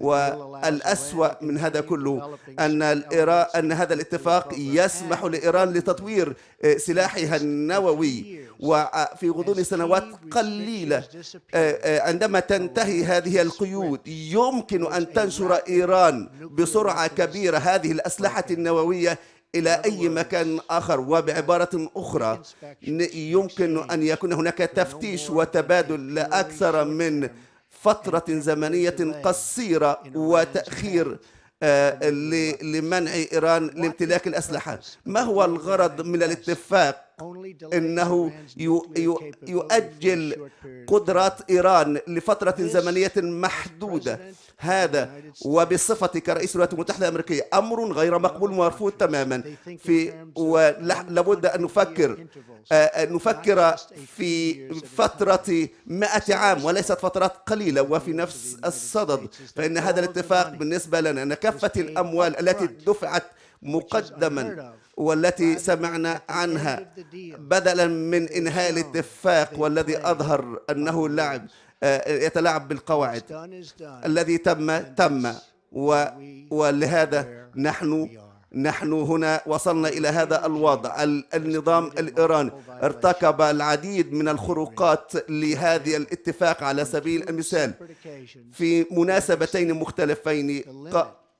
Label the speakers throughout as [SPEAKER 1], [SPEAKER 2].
[SPEAKER 1] والأسوأ من هذا كله أن الإيران أن هذا الاتفاق يسمح لإيران لتطوير آه، سلاحها النووي وفي غضون سنوات قليلة آه، آه، عندما تنتهي هذه القيود يمكن أن تنشر إيران بسرعة كبيرة هذه الأسلحة النووية إلى أي مكان آخر وبعبارة أخرى يمكن أن يكون هناك تفتيش وتبادل لأكثر أكثر من فترة زمنية قصيرة وتأخير لمنع إيران لامتلاك الأسلحة ما هو الغرض من الاتفاق انه يؤجل قدره ايران لفتره زمنيه محدوده هذا وبصفتك كرئيس الولايات المتحده الامريكيه امر غير مقبول ومرفوض تماما في ولابد ان نفكر أن آه، آه، نفكر في فتره 100 عام وليست فترات قليله وفي نفس الصدد فان هذا الاتفاق بالنسبه لنا ان كافه الاموال التي دفعت مقدما والتي سمعنا عنها بدلا من إنهاء الاتفاق والذي أظهر أنه لعب آه، يتلاعب بالقواعد الذي تم تم ولهذا نحن نحن هنا وصلنا إلى هذا الوضع النظام الإيراني ارتكب العديد من الخروقات لهذه الاتفاق على سبيل المثال في مناسبتين مختلفين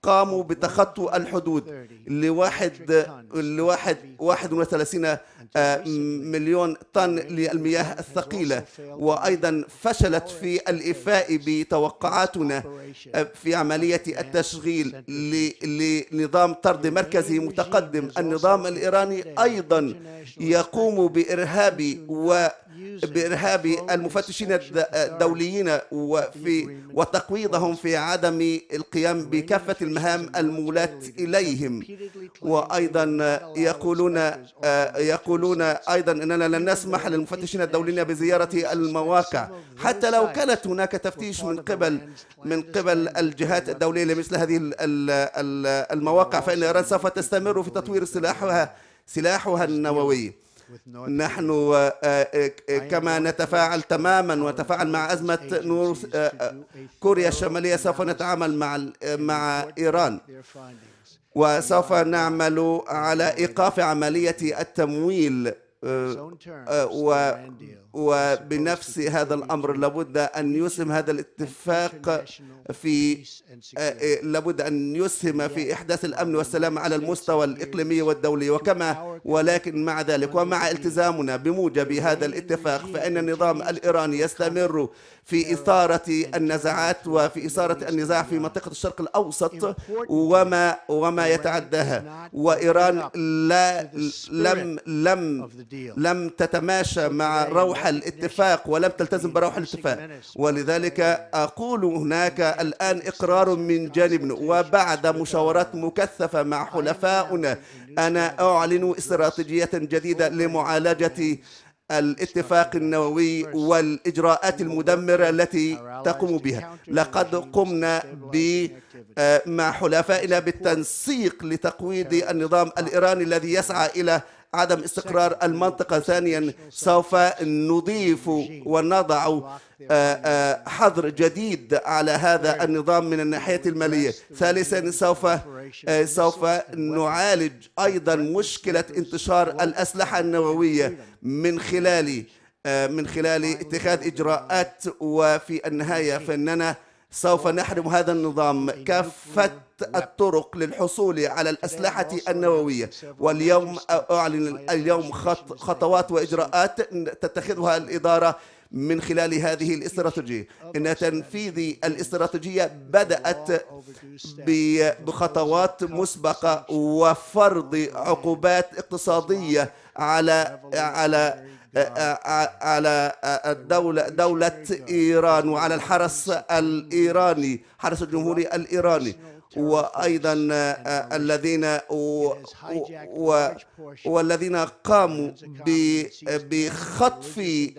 [SPEAKER 1] قاموا بتخطو الحدود لواحد لواحد 31 آه، مليون طن للمياه الثقيلة وأيضا فشلت في الإفاء بتوقعاتنا آه، في عملية التشغيل لنظام طرد مركزي متقدم النظام الإيراني أيضا يقوم بإرهاب و بإرهاب المفتشين الدوليين وفي وتقويضهم في عدم القيام بكافة المهام المولاة إليهم وأيضا يقولون يقولون أيضا أننا لن نسمح للمفتشين الدوليين بزيارة المواقع حتى لو كانت هناك تفتيش من قبل من قبل الجهات الدولية لمثل هذه المواقع فإن إيران سوف تستمر في تطوير سلاحها سلاحها النووي نحن آه، آه، آه، كما نتفاعل تماما ونتفاعل مع أزمة نور كوريا الشمالية سوف نتعامل مع مع إيران وسوف نعمل على إيقاف عملية التمويل وبنفس هذا الأمر لابد أن يسهم هذا الاتفاق في لابد أن يسهم في إحداث الأمن والسلام على المستوى الإقليمي والدولي وكما ولكن مع ذلك ومع التزامنا بموجب هذا الاتفاق فإن النظام الإيراني يستمر في إثارة النزاعات وفي إثارة النزاع في منطقة الشرق الأوسط وما وما يتعداها وإيران لا لم لم لم تتماشى مع روح الاتفاق ولم تلتزم بروح الاتفاق ولذلك أقول هناك الآن إقرار من جانبنا وبعد مشاورات مكثفة مع حلفائنا أنا أعلن إصرار استراتيجية جديدة لمعالجة الاتفاق النووي والإجراءات المدمرة التي تقوم بها لقد قمنا ب آه، مع حلفائنا بالتنسيق لتقويض النظام الإيراني الذي يسعى إلى عدم استقرار المنطقة ثانيا سوف نضيف ونضع آه، آه، حظر جديد على هذا النظام من الناحية المالية ثالثا سوف آه، سوف نعالج أيضا مشكلة انتشار الأسلحة النووية من خلال من خلال اتخاذ إجراءات وفي النهاية فإننا سوف نحرم هذا النظام كافة الطرق للحصول على الأسلحة النووية واليوم أعلن اليوم خطوات وإجراءات تتخذها الإدارة من خلال هذه الاستراتيجية إن تنفيذ الاستراتيجية بدأت بخطوات مسبقة وفرض عقوبات اقتصادية على على آه، آه، آه، على الدولة دولة إيران وعلى الحرس الإيراني حرس الجمهوري الإيراني وأيضا الذين و... و... والذين قاموا ب... بخطف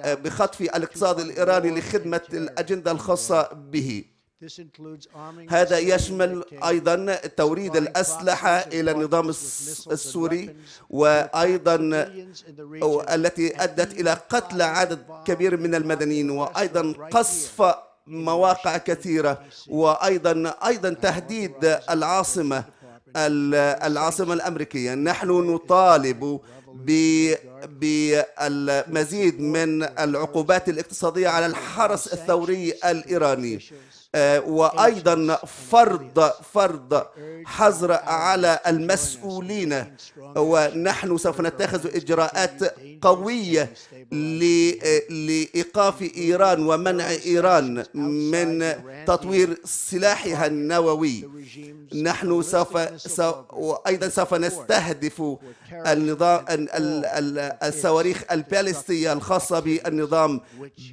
[SPEAKER 1] بخطف الاقتصاد الإيراني لخدمة الأجندة الخاصة به هذا يشمل أيضا توريد الأسلحة إلى النظام السوري وأيضا التي أدت إلى قتل عدد كبير من المدنيين وأيضا قصف مواقع كثيرة وأيضا أيضا تهديد العاصمة العاصمة الأمريكية نحن نطالب بالمزيد من العقوبات الاقتصادية على الحرس الثوري الإيراني آه، وأيضا فرض فرض حظر على المسؤولين ونحن سوف نتخذ إجراءات قوية آه، لإيقاف إيران ومنع إيران من تطوير سلاحها النووي نحن سوف, وأيضا سوف نستهدف النظام الصواريخ البالستية الخاصة بالنظام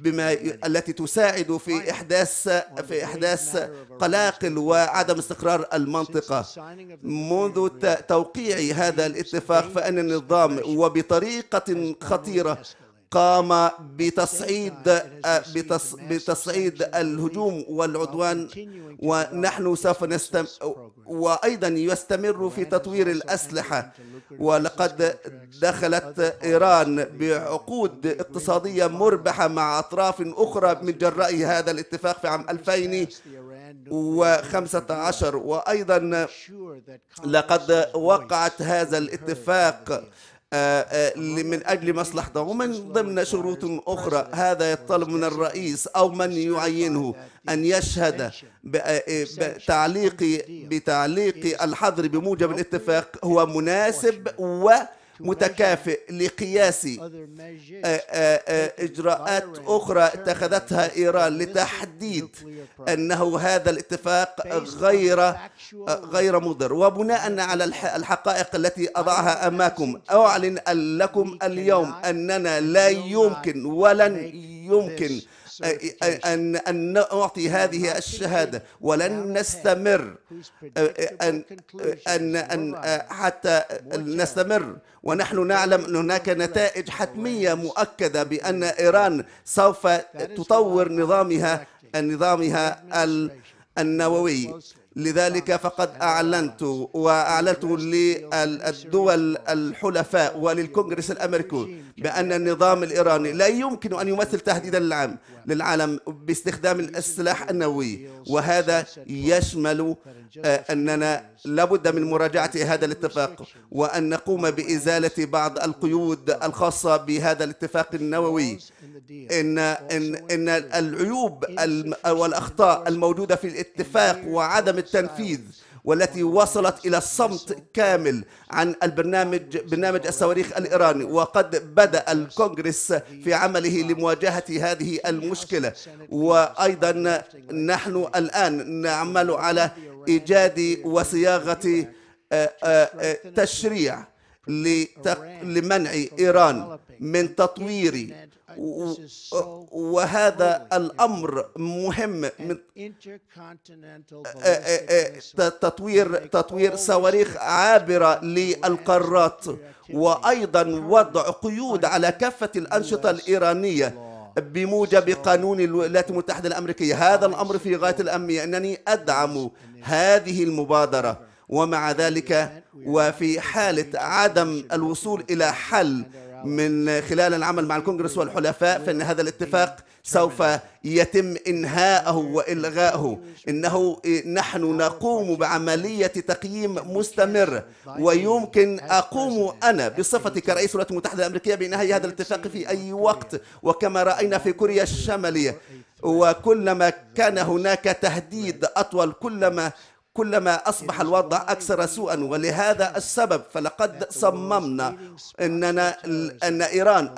[SPEAKER 1] بما التي تساعد في إحداث في إحداث قلاقل وعدم استقرار المنطقة منذ توقيع هذا الاتفاق فإن النظام وبطريقة خطيرة قام بتصعيد آه، بتصعيد الهجوم والعدوان ونحن سوف نستم وايضا يستمر في تطوير الاسلحه ولقد دخلت ايران بعقود اقتصاديه مربحه مع اطراف اخرى من جراء هذا الاتفاق في عام 2015 وايضا لقد وقعت هذا الاتفاق آه، آه، من أجل مصلحته ومن ضمن شروط أخرى هذا يطلب من الرئيس أو من يعينه أن يشهد آه، بتعليق بتعليق الحظر بموجب الاتفاق هو مناسب و متكافئ لقياس آه، آه، إجراءات أخرى اتخذتها إيران لتحديد أنه هذا الاتفاق غير آه، غير مضر وبناء على الحقائق التي أضعها أمامكم أعلن لكم اليوم أننا لا يمكن ولن يمكن أن, أن نعطي هذه الشهادة ولن نستمر أن, أن, أن حتى نستمر ونحن نعلم أن هناك نتائج حتمية مؤكدة بأن إيران سوف تطور نظامها نظامها النووي لذلك فقد أعلنت وأعلنت للدول الحلفاء وللكونغرس الأمريكي بأن النظام الإيراني لا يمكن أن يمثل تهديدا للعام للعالم باستخدام السلاح النووي وهذا يشمل آه، أننا لابد من مراجعة هذا الاتفاق وأن نقوم بإزالة بعض القيود الخاصة بهذا الاتفاق النووي إن, إن, إن العيوب والأخطاء الموجودة في الاتفاق وعدم التنفيذ والتي وصلت إلى الصمت كامل عن البرنامج برنامج الصواريخ الإيراني وقد بدأ الكونغرس في عمله لمواجهة هذه المشكلة وأيضا نحن الآن نعمل على إيجاد وصياغة آه، آه، آه، تشريع لمنع إيران من تطوير وهذا الأمر مهم من تطوير تطوير صواريخ عابرة للقارات وأيضا وضع قيود على كافة الأنشطة الإيرانية بموجب قانون الولايات المتحدة الأمريكية هذا الأمر في غاية الأهمية أنني أدعم هذه المبادرة ومع ذلك وفي حالة عدم الوصول إلى حل من خلال العمل مع الكونغرس والحلفاء فإن هذا الاتفاق سوف يتم إنهاءه وإلغائه إنه نحن نقوم بعملية تقييم مستمر ويمكن أقوم أنا بصفتي كرئيس الولايات المتحدة الأمريكية بإنهاء هذا الاتفاق في أي وقت وكما رأينا في كوريا الشمالية وكلما كان هناك تهديد أطول كلما كلما أصبح الوضع أكثر سوءا ولهذا السبب فلقد صممنا أننا أن إيران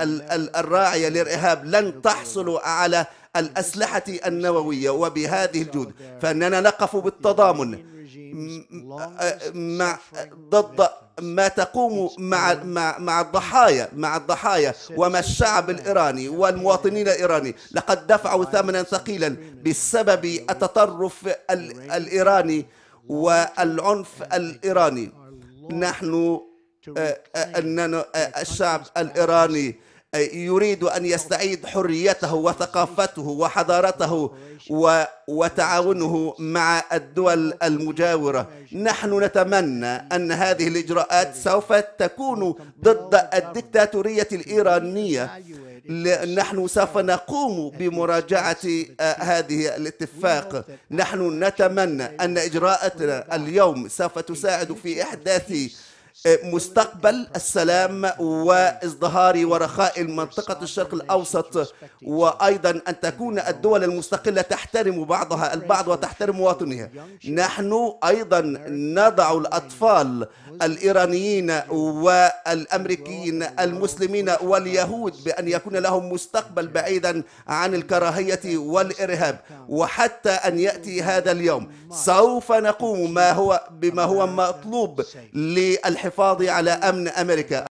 [SPEAKER 1] الراعية للإرهاب لن تحصل على الأسلحة النووية وبهذه الجهود فأننا نقف بالتضامن مع ضد ما تقوم مع مع مع الضحايا مع الضحايا وما الشعب الايراني والمواطنين الايراني لقد دفعوا ثمنا ثقيلا بسبب التطرف الايراني والعنف الإيراني نحن آه، آه، آه، أننا الشعب الإيراني يريد أن يستعيد حريته وثقافته وحضارته وتعاونه مع الدول المجاورة نحن نتمنى أن هذه الإجراءات سوف تكون ضد الدكتاتورية الإيرانية نحن سوف نقوم بمراجعة آه، هذه الاتفاق نحن نتمنى أن إجراءاتنا اليوم سوف تساعد في إحداث إيه، مستقبل السلام وازدهار ورخاء منطقة الشرق الأوسط وأيضا أن تكون الدول المستقلة تحترم بعضها البعض وتحترم مواطنيها نحن أيضا نضع الأطفال الإيرانيين والأمريكيين المسلمين واليهود بأن يكون لهم مستقبل بعيدا عن الكراهية والإرهاب وحتى أن يأتي هذا اليوم سوف نقوم ما هو بما هو مطلوب للحفاظ على أمن أمريكا